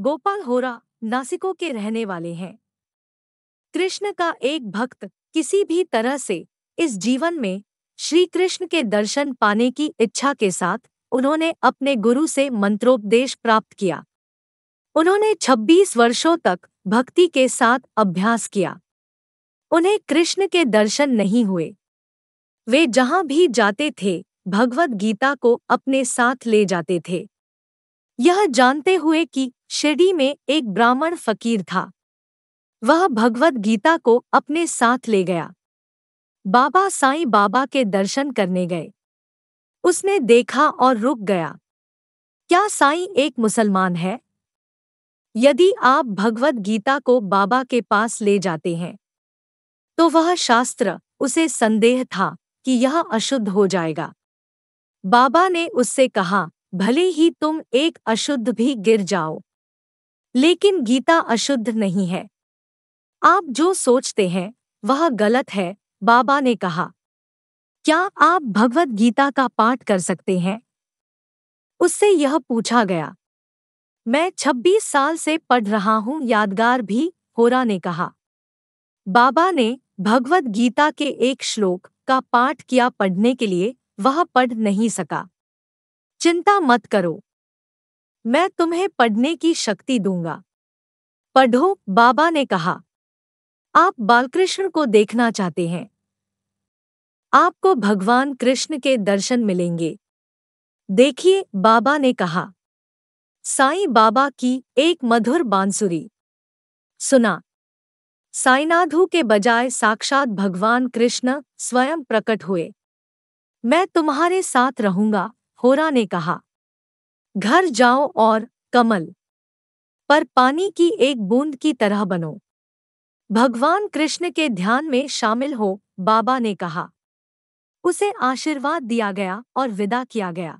गोपाल होरा नासिको के रहने वाले हैं कृष्ण का एक भक्त किसी भी तरह से इस जीवन में श्री कृष्ण के दर्शन पाने की इच्छा के साथ उन्होंने अपने गुरु से मंत्रोपदेश प्राप्त किया उन्होंने 26 वर्षों तक भक्ति के साथ अभ्यास किया उन्हें कृष्ण के दर्शन नहीं हुए वे जहां भी जाते थे भगवत गीता को अपने साथ ले जाते थे यह जानते हुए कि शिरडी में एक ब्राह्मण फकीर था वह भगवत गीता को अपने साथ ले गया बाबा साईं बाबा के दर्शन करने गए उसने देखा और रुक गया क्या साईं एक मुसलमान है यदि आप भगवत गीता को बाबा के पास ले जाते हैं तो वह शास्त्र उसे संदेह था कि यह अशुद्ध हो जाएगा बाबा ने उससे कहा भले ही तुम एक अशुद्ध भी गिर जाओ लेकिन गीता अशुद्ध नहीं है आप जो सोचते हैं वह गलत है बाबा ने कहा क्या आप भगवत गीता का पाठ कर सकते हैं उससे यह पूछा गया मैं 26 साल से पढ़ रहा हूं यादगार भी होरा ने कहा बाबा ने भगवत गीता के एक श्लोक का पाठ किया पढ़ने के लिए वह पढ़ नहीं सका चिंता मत करो मैं तुम्हें पढ़ने की शक्ति दूंगा पढ़ो बाबा ने कहा आप बालकृष्ण को देखना चाहते हैं आपको भगवान कृष्ण के दर्शन मिलेंगे देखिए बाबा ने कहा साईं बाबा की एक मधुर बांसुरी सुना साईनाधु के बजाय साक्षात भगवान कृष्ण स्वयं प्रकट हुए मैं तुम्हारे साथ रहूंगा होरा ने कहा घर जाओ और कमल पर पानी की एक बूंद की तरह बनो भगवान कृष्ण के ध्यान में शामिल हो बाबा ने कहा उसे आशीर्वाद दिया गया और विदा किया गया